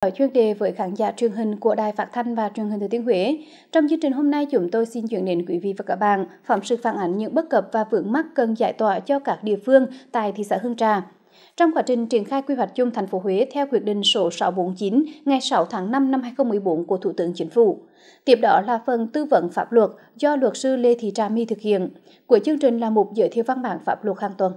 Ở chuyên đề với khán giả truyền hình của Đài Phát thanh và Truyền hình Thừa Thiên Huế, trong chương trình hôm nay chúng tôi xin chuyển đến quý vị và các bạn phóng sự phản ánh những bất cập và vướng mắc cần giải tỏa cho các địa phương tại thị xã Hương Trà. Trong quá trình triển khai quy hoạch chung thành phố Huế theo quyết định số 649 ngày 6 tháng 5 năm 2014 của Thủ tướng Chính phủ. Tiếp đó là phần tư vấn pháp luật do luật sư Lê Thị Trà My thực hiện. Cuối chương trình là một giới thiệu văn bản pháp luật hàng tuần.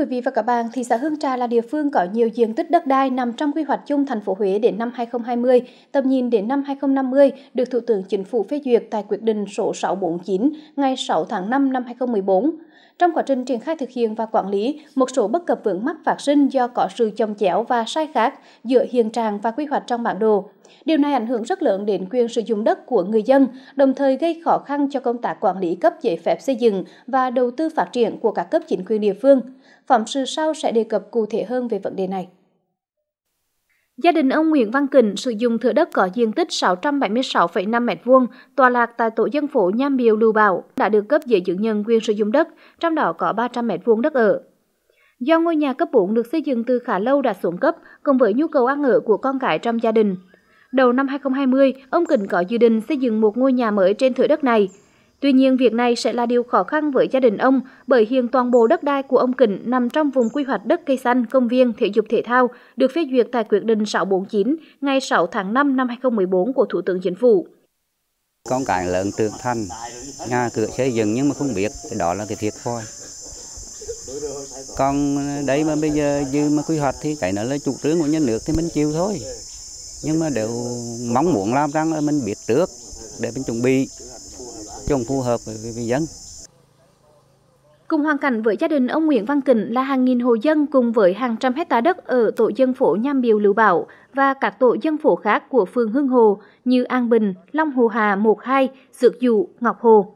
quý vị và các bạn, thị xã Hương Trà là địa phương có nhiều diện tích đất đai nằm trong quy hoạch chung thành phố Huế đến năm 2020, tầm nhìn đến năm 2050 được Thủ tướng Chính phủ phê duyệt tại quyết định số 649 ngày 6 tháng 5 năm 2014. Trong quá trình triển khai thực hiện và quản lý, một số bất cập vướng mắc phát sinh do có sự chồng chéo và sai khác giữa hiện trạng và quy hoạch trong bản đồ. Điều này ảnh hưởng rất lớn đến quyền sử dụng đất của người dân, đồng thời gây khó khăn cho công tác quản lý cấp giấy phép xây dựng và đầu tư phát triển của các cấp chính quyền địa phương. Phẩm sư sau sẽ đề cập cụ thể hơn về vấn đề này. Gia đình ông Nguyễn Văn Kình sử dụng thửa đất có diện tích 676,5 m2, tọa lạc tại tổ dân phố Nham Biều Lưu Bảo, đã được cấp giấy chứng nhận quyền sử dụng đất, trong đó có 300 m2 đất ở. Do ngôi nhà cấp 4 được xây dựng từ khá lâu đã xuống cấp, cùng với nhu cầu ăn ở của con cái trong gia đình. Đầu năm 2020, ông Kình có dự định xây dựng một ngôi nhà mới trên thửa đất này. Tuy nhiên, việc này sẽ là điều khó khăn với gia đình ông bởi hiện toàn bộ đất đai của ông Kình nằm trong vùng quy hoạch đất cây xanh, công viên, thể dục thể thao được phê duyệt tại quyết định 649 ngày 6 tháng 5 năm 2014 của Thủ tướng Chính phủ. Con cái lớn trưởng thành, nhà cửa xây dựng nhưng mà không biết, đó là cái thiệt thôi. Còn đấy mà bây giờ dư mà quy hoạch thì cái nó là chủ trương của nhà nước thì mình chịu thôi. Nhưng mà đều mong muốn làm rằng là mình biết trước để mình chuẩn bị chung phù hợp với, với, với dân. Cùng hoàn cảnh với gia đình ông Nguyễn Văn Kình là hàng nghìn hộ dân cùng với hàng trăm hecta đất ở tổ dân phố Nham Biều Lưu Bảo và các tổ dân phố khác của phường Hương Hồ như An Bình, Long Hồ Hà 12, Dược Dụ, Ngọc Hồ.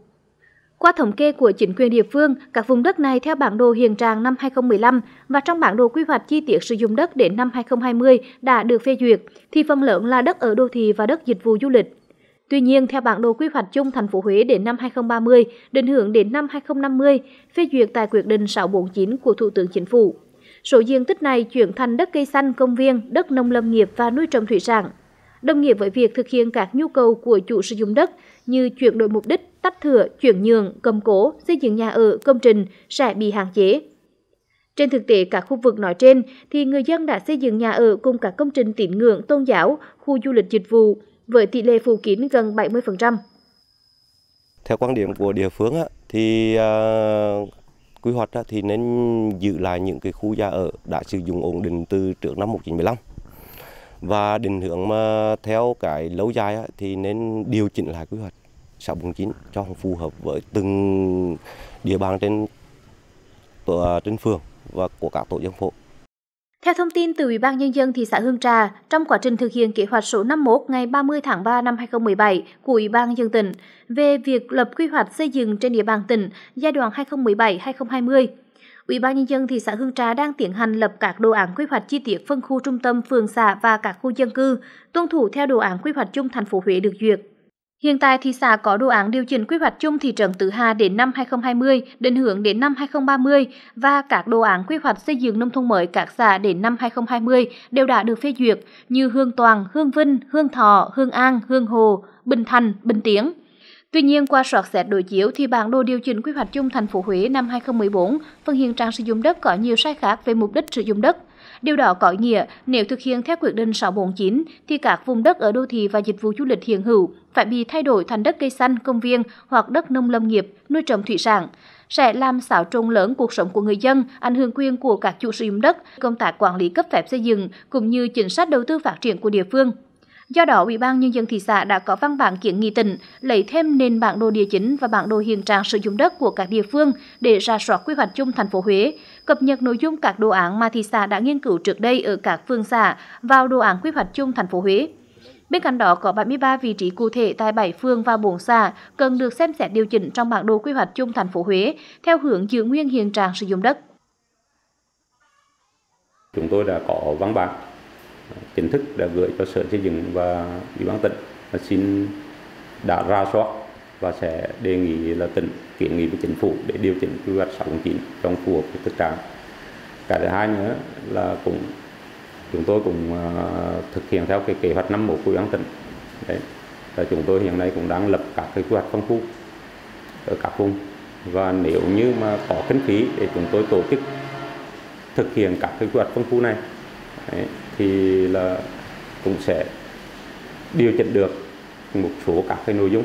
Qua thống kê của chính quyền địa phương, các vùng đất này theo bản đồ hiện trạng năm 2015 và trong bản đồ quy hoạch chi tiết sử dụng đất đến năm 2020 đã được phê duyệt, thì phần lớn là đất ở đô thị và đất dịch vụ du lịch. Tuy nhiên, theo bản đồ quy hoạch chung thành phố Huế đến năm 2030, định hướng đến năm 2050, phê duyệt tại quyết định 649 của Thủ tướng Chính phủ. Số diện tích này chuyển thành đất cây xanh, công viên, đất nông lâm nghiệp và nuôi trồng thủy sản. Đồng nghĩa với việc thực hiện các nhu cầu của chủ sử dụng đất như chuyển đổi mục đích, tách thửa, chuyển nhượng, cầm cố, xây dựng nhà ở, công trình sẽ bị hạn chế. Trên thực tế cả khu vực nói trên thì người dân đã xây dựng nhà ở cùng các công trình tín ngưỡng tôn giáo, khu du lịch dịch vụ, với tỷ lệ phủ kín gần 70%. Theo quan điểm của địa phương thì à, quy hoạch thì nên giữ lại những cái khu nhà ở đã sử dụng ổn định từ trước năm 1975 và định hướng mà theo cái lâu dài thì nên điều chỉnh lại quy hoạch 649 cho phù hợp với từng địa bàn trên à, trên phường và của các tổ dân phố. Theo thông tin từ Ủy ban Nhân dân thị xã Hương Trà, trong quá trình thực hiện kế hoạch số 51 ngày 30 tháng 3 năm 2017 của Ủy ban dân tỉnh về việc lập quy hoạch xây dựng trên địa bàn tỉnh giai đoạn 2017-2020, Ủy ban nhân dân thị xã Hương Trà đang tiến hành lập các đồ án quy hoạch chi tiết phân khu trung tâm, phường xã và các khu dân cư, tuân thủ theo đồ án quy hoạch chung thành phố Huế được duyệt. Hiện tại, thị xã có đồ án điều chỉnh quy hoạch chung thị trấn Tứ Hà đến năm 2020, định hướng đến năm 2030 và các đồ án quy hoạch xây dựng nông thôn mới các xã đến năm 2020 đều đã được phê duyệt như Hương Toàn, Hương Vinh, Hương Thọ, Hương An, Hương Hồ, Bình Thành, Bình Tiến. Tuy nhiên, qua soát xét đối chiếu thì bản đồ điều chỉnh quy hoạch chung thành phố Huế năm 2014, phần hiện trạng sử dụng đất có nhiều sai khác về mục đích sử dụng đất. Điều đó có nghĩa nếu thực hiện theo quyết định 649 thì các vùng đất ở đô thị và dịch vụ du lịch hiện hữu phải bị thay đổi thành đất cây xanh, công viên hoặc đất nông lâm nghiệp, nuôi trồng thủy sản sẽ làm xáo trộn lớn cuộc sống của người dân, ảnh hưởng quyền của các chủ sử dụng đất, công tác quản lý cấp phép xây dựng cũng như chính sách đầu tư phát triển của địa phương. Do đó, Ủy ban Nhân dân thị xã đã có văn bản kiến nghị tỉnh lấy thêm nền bản đồ địa chính và bản đồ hiện trạng sử dụng đất của các địa phương để ra soát quy hoạch chung thành phố Huế, cập nhật nội dung các đồ án mà thị xã đã nghiên cứu trước đây ở các phường xã vào đồ án quy hoạch chung thành phố Huế. Bên cạnh đó có 73 vị trí cụ thể tại 7 phường và 4 xã cần được xem xét điều chỉnh trong bản đồ quy hoạch chung thành phố Huế theo hướng giữ nguyên hiện trạng sử dụng đất. Chúng tôi đã có văn bản chính thức đã gửi cho Sở Xây dựng và Ủy ban tỉnh và xin đã ra soát và sẽ đề nghị là tỉnh kiến nghị với chính phủ để điều chỉnh quy hoạch 649 trong phù hợp với thực trạng. Cái thứ hai nữa là cũng chúng tôi cũng à, thực hiện theo cái kế hoạch năm một của ủy ban tỉnh. Đấy. Và chúng tôi hiện nay cũng đang lập các cái quy hoạch phân khu ở các vùng và nếu như mà có kinh phí để chúng tôi tổ chức thực hiện các cái quy hoạch phân khu này đấy, thì là cũng sẽ điều chỉnh được một số các cái nội dung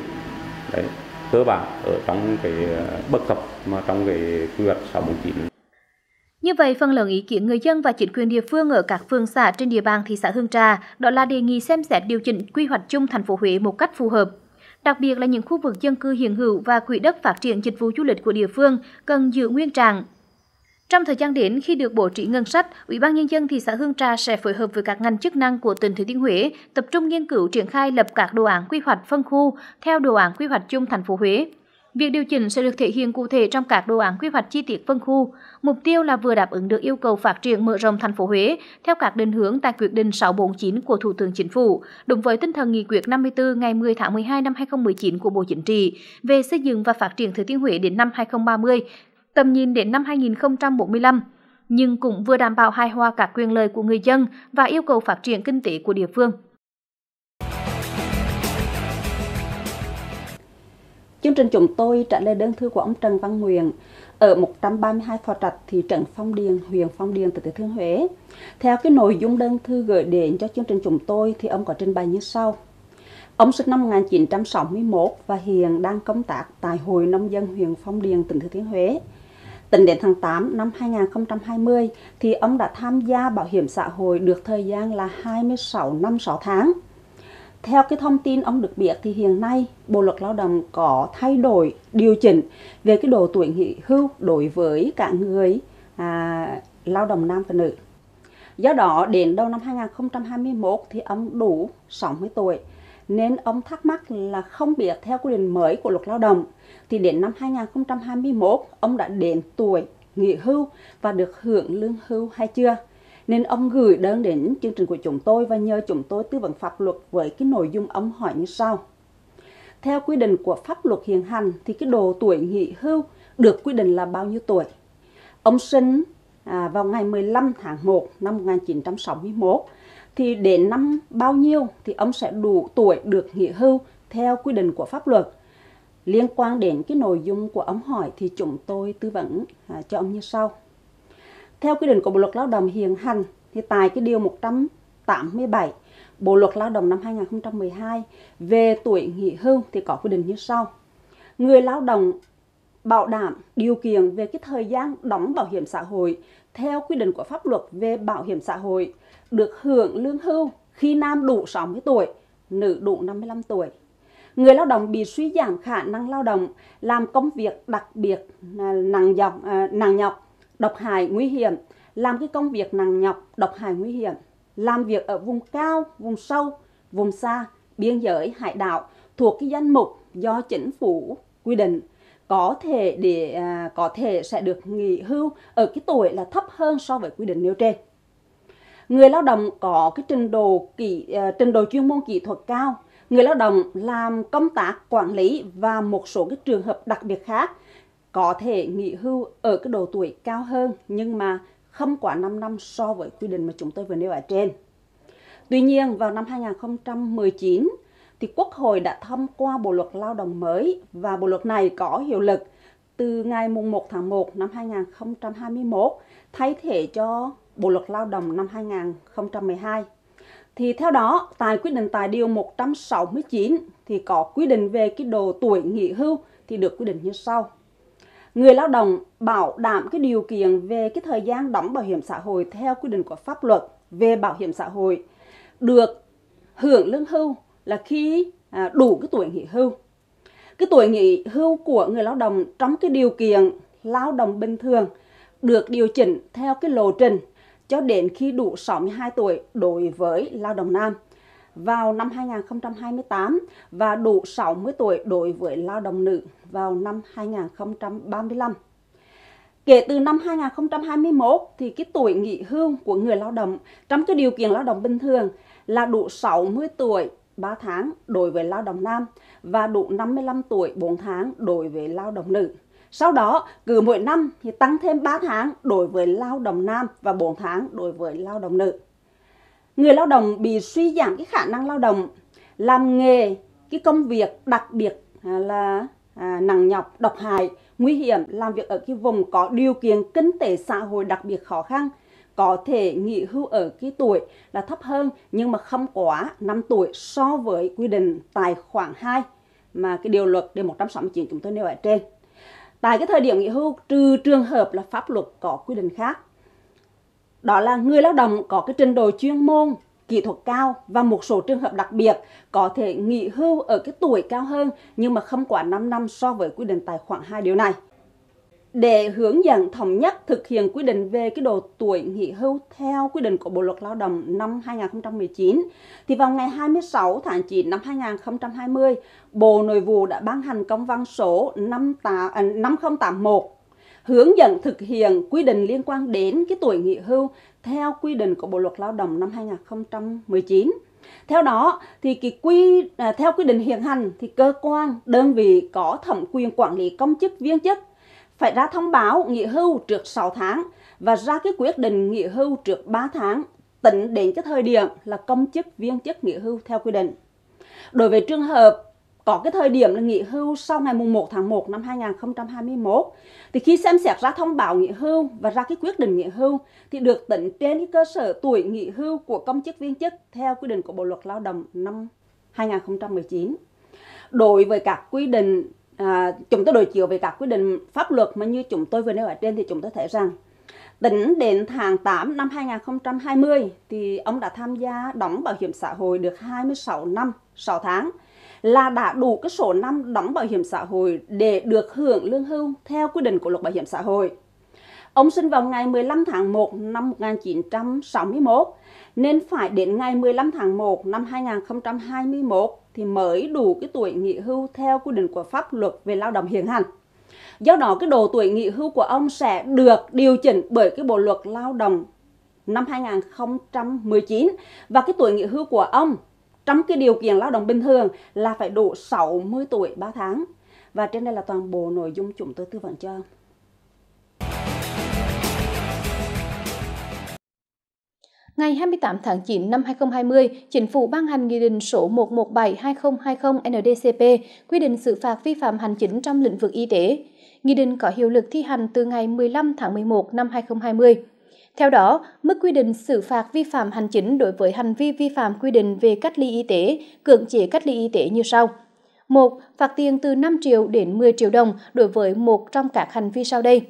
đấy cơ bản ở trong cái ờ, bất cập mà trong cái quy hoạch 649 như vậy, phần lớn ý kiến người dân và chính quyền địa phương ở các phường xã trên địa bàn thị xã Hương Trà đó là đề nghị xem xét điều chỉnh quy hoạch chung thành phố Huế một cách phù hợp. Đặc biệt là những khu vực dân cư hiện hữu và quỹ đất phát triển dịch vụ du lịch của địa phương cần giữ nguyên trạng, trong thời gian đến, khi được bổ trí ngân sách, Ủy ban Nhân dân thị xã Hương Trà sẽ phối hợp với các ngành chức năng của tỉnh Thừa Thiên Huế tập trung nghiên cứu triển khai lập các đồ án quy hoạch phân khu theo đồ án quy hoạch chung thành phố Huế. Việc điều chỉnh sẽ được thể hiện cụ thể trong các đồ án quy hoạch chi tiết phân khu. Mục tiêu là vừa đáp ứng được yêu cầu phát triển mở rộng thành phố Huế theo các định hướng tại quyết định 649 của Thủ tướng Chính phủ, đúng với tinh thần nghị quyết 54 ngày 10 tháng 12 năm 2019 của Bộ Chính trị về xây dựng và phát triển Thừa Thiên Huế đến năm 2030 tầm nhìn đến năm 2045, nhưng cũng vừa đảm bảo hài hòa cả quyền lợi của người dân và yêu cầu phát triển kinh tế của địa phương. Chương trình chúng tôi trả lời đơn thư của ông Trần Văn Nguyện ở 132 phò trạch thị trấn Phong Điền, huyện Phong Điền, tỉnh Thừa Thiên Huế. Theo cái nội dung đơn thư gửi đến cho chương trình chúng tôi thì ông có trình bày như sau. Ông sinh năm 1961 và hiện đang công tác tại Hội Nông dân huyện Phong Điền, tỉnh Thừa Thiên Huế. Tính đến tháng 8 năm 2020 thì ông đã tham gia bảo hiểm xã hội được thời gian là 26 năm 6 tháng. Theo cái thông tin ông được biết thì hiện nay Bộ luật Lao động có thay đổi, điều chỉnh về cái độ tuổi nghỉ hưu đối với cả người à, lao động nam và nữ. Do đó, đến đầu năm 2021 thì ông đủ 60 tuổi nên ông thắc mắc là không biết theo quy định mới của luật lao động thì đến năm 2021 ông đã đến tuổi nghỉ hưu và được hưởng lương hưu hay chưa nên ông gửi đơn đến chương trình của chúng tôi và nhờ chúng tôi tư vấn pháp luật với cái nội dung ông hỏi như sau. Theo quy định của pháp luật hiện hành thì cái độ tuổi nghỉ hưu được quy định là bao nhiêu tuổi? Ông sinh à, vào ngày 15 tháng 1 năm 1961 thì đến năm bao nhiêu thì ông sẽ đủ tuổi được nghỉ hưu theo quy định của pháp luật liên quan đến cái nội dung của ông hỏi thì chúng tôi tư vấn à, cho ông như sau theo quy định của bộ luật lao động hiện hành thì tại cái điều 187 Bộ luật lao động năm 2012 về tuổi nghỉ hưu thì có quy định như sau. Người lao động bảo đảm điều kiện về cái thời gian đóng bảo hiểm xã hội theo quy định của pháp luật về bảo hiểm xã hội được hưởng lương hưu khi nam đủ 60 tuổi, nữ đủ 55 tuổi. Người lao động bị suy giảm khả năng lao động, làm công việc đặc biệt à, nặng nhọc, à, nặng nhọc, độc hại nguy hiểm, làm cái công việc nặng nhọc, độc hại nguy hiểm, làm việc ở vùng cao, vùng sâu, vùng xa, biên giới, hải đảo thuộc cái danh mục do chính phủ quy định có thể để à, có thể sẽ được nghỉ hưu ở cái tuổi là thấp hơn so với quy định nêu trên. Người lao động có cái trình độ kỹ à, trình độ chuyên môn kỹ thuật cao, người lao động làm công tác quản lý và một số cái trường hợp đặc biệt khác có thể nghỉ hưu ở cái độ tuổi cao hơn nhưng mà không quá 5 năm so với quy định mà chúng tôi vừa nêu ở trên. Tuy nhiên vào năm 2019, thì Quốc hội đã thông qua Bộ luật Lao động mới và bộ luật này có hiệu lực từ ngày 1 tháng 1 năm 2021 thay thế cho Bộ luật Lao động năm 2012. Thì theo đó, tại quyết định tại điều 169 thì có quy định về cái độ tuổi nghỉ hưu thì được quy định như sau. Người lao động bảo đảm cái điều kiện về cái thời gian đóng bảo hiểm xã hội theo quy định của pháp luật về bảo hiểm xã hội được hưởng lương hưu là khi à, đủ cái tuổi nghỉ hưu. Cái tuổi nghỉ hưu của người lao động trong cái điều kiện lao động bình thường được điều chỉnh theo cái lộ trình cho đến khi đủ 62 tuổi đối với lao động nam vào năm 2028 và đủ 60 tuổi đối với lao động nữ vào năm 2035. Kể từ năm 2021 thì cái tuổi nghỉ hưu của người lao động trong cái điều kiện lao động bình thường là đủ 60 tuổi 3 tháng đối với lao động nam và đủ 55 tuổi 4 tháng đối với lao động nữ. Sau đó, cứ mỗi năm thì tăng thêm 3 tháng đối với lao động nam và 4 tháng đối với lao động nữ. Người lao động bị suy giảm cái khả năng lao động, làm nghề, cái công việc đặc biệt à, là à, nặng nhọc, độc hại, nguy hiểm, làm việc ở cái vùng có điều kiện kinh tế xã hội đặc biệt khó khăn có thể nghỉ hưu ở cái tuổi là thấp hơn nhưng mà không quá 5 tuổi so với quy định tài khoản 2 mà cái điều luật điều 169 chúng tôi nêu ở trên. Tại cái thời điểm nghỉ hưu trừ trường hợp là pháp luật có quy định khác. Đó là người lao động có cái trình độ chuyên môn, kỹ thuật cao và một số trường hợp đặc biệt có thể nghỉ hưu ở cái tuổi cao hơn nhưng mà không quá 5 năm so với quy định tài khoản 2 điều này để hướng dẫn thống nhất thực hiện quy định về cái độ tuổi nghỉ hưu theo quy định của Bộ luật Lao động năm 2019 thì vào ngày 26 tháng 9 năm 2020, Bộ Nội vụ đã ban hành công văn số 5081 à, hướng dẫn thực hiện quy định liên quan đến cái tuổi nghỉ hưu theo quy định của Bộ luật Lao động năm 2019. Theo đó thì cái quy à, theo quy định hiện hành thì cơ quan đơn vị có thẩm quyền quản lý công chức viên chức phải ra thông báo nghỉ hưu trước 6 tháng và ra cái quyết định nghỉ hưu trước 3 tháng tính đến cái thời điểm là công chức viên chức nghỉ hưu theo quy định. Đối với trường hợp có cái thời điểm là nghỉ hưu sau ngày mùng 1 tháng 1 năm 2021 thì khi xem xét ra thông báo nghỉ hưu và ra cái quyết định nghỉ hưu thì được tính trên cái cơ sở tuổi nghỉ hưu của công chức viên chức theo quy định của Bộ luật Lao động năm 2019. Đối với các quy định à, chúng tôi đối chiếu về các quy định pháp luật mà như chúng tôi vừa nêu ở trên thì chúng tôi thấy rằng Tính đến tháng 8 năm 2020 thì ông đã tham gia đóng bảo hiểm xã hội được 26 năm 6 tháng là đã đủ cái số năm đóng bảo hiểm xã hội để được hưởng lương hưu theo quy định của luật bảo hiểm xã hội. Ông sinh vào ngày 15 tháng 1 năm 1961, nên phải đến ngày 15 tháng 1 năm 2021 thì mới đủ cái tuổi nghỉ hưu theo quy định của pháp luật về lao động hiện hành. Do đó cái độ tuổi nghỉ hưu của ông sẽ được điều chỉnh bởi cái bộ luật lao động năm 2019 và cái tuổi nghỉ hưu của ông trong cái điều kiện lao động bình thường là phải đủ 60 tuổi 3 tháng. Và trên đây là toàn bộ nội dung chúng tôi tư vấn cho ông. Ngày 28 tháng 9 năm 2020, Chính phủ ban hành Nghị định số 117-2020-NDCP quy định xử phạt vi phạm hành chính trong lĩnh vực y tế. Nghị định có hiệu lực thi hành từ ngày 15 tháng 11 năm 2020. Theo đó, mức quy định xử phạt vi phạm hành chính đối với hành vi vi phạm quy định về cách ly y tế, cưỡng chế cách ly y tế như sau. 1. Phạt tiền từ 5 triệu đến 10 triệu đồng đối với một trong các hành vi sau đây.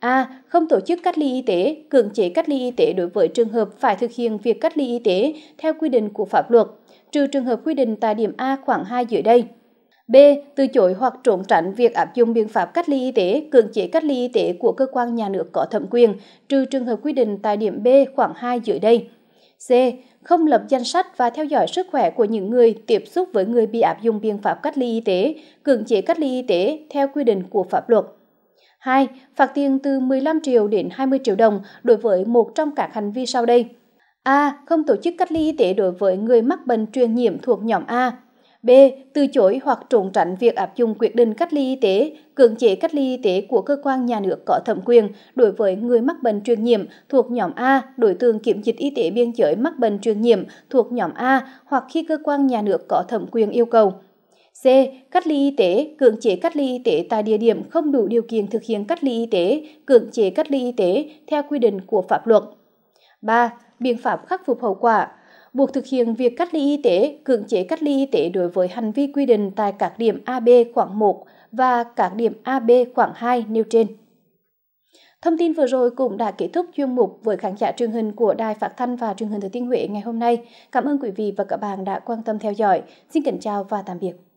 A. Không tổ chức cách ly y tế, cưỡng chế cách ly y tế đối với trường hợp phải thực hiện việc cách ly y tế theo quy định của pháp luật, trừ trường hợp quy định tại điểm A khoảng 2 dưới đây. B. Từ chối hoặc trốn tránh việc áp dụng biện pháp cách ly y tế, cưỡng chế cách ly y tế của cơ quan nhà nước có thẩm quyền, trừ trường hợp quy định tại điểm B khoảng 2 dưới đây. C. Không lập danh sách và theo dõi sức khỏe của những người tiếp xúc với người bị áp dụng biện pháp cách ly y tế, cưỡng chế cách ly y tế theo quy định của pháp luật. 2. Phạt tiền từ 15 triệu đến 20 triệu đồng đối với một trong các hành vi sau đây. A. Không tổ chức cách ly y tế đối với người mắc bệnh truyền nhiễm thuộc nhóm A. B. Từ chối hoặc trốn tránh việc áp dụng quyết định cách ly y tế, cưỡng chế cách ly y tế của cơ quan nhà nước có thẩm quyền đối với người mắc bệnh truyền nhiễm thuộc nhóm A, đối tượng kiểm dịch y tế biên giới mắc bệnh truyền nhiễm thuộc nhóm A hoặc khi cơ quan nhà nước có thẩm quyền yêu cầu. C. Cách ly y tế, cưỡng chế cách ly y tế tại địa điểm không đủ điều kiện thực hiện cách ly y tế, cưỡng chế cách ly y tế theo quy định của pháp luật. 3. Biện pháp khắc phục hậu quả, buộc thực hiện việc cách ly y tế, cưỡng chế cách ly y tế đối với hành vi quy định tại các điểm AB khoảng 1 và các điểm AB khoảng 2 nêu trên. Thông tin vừa rồi cũng đã kết thúc chuyên mục với khán giả truyền hình của Đài Phát thanh và Truyền hình Thừa Thiên Huế ngày hôm nay. Cảm ơn quý vị và các bạn đã quan tâm theo dõi. Xin kính chào và tạm biệt.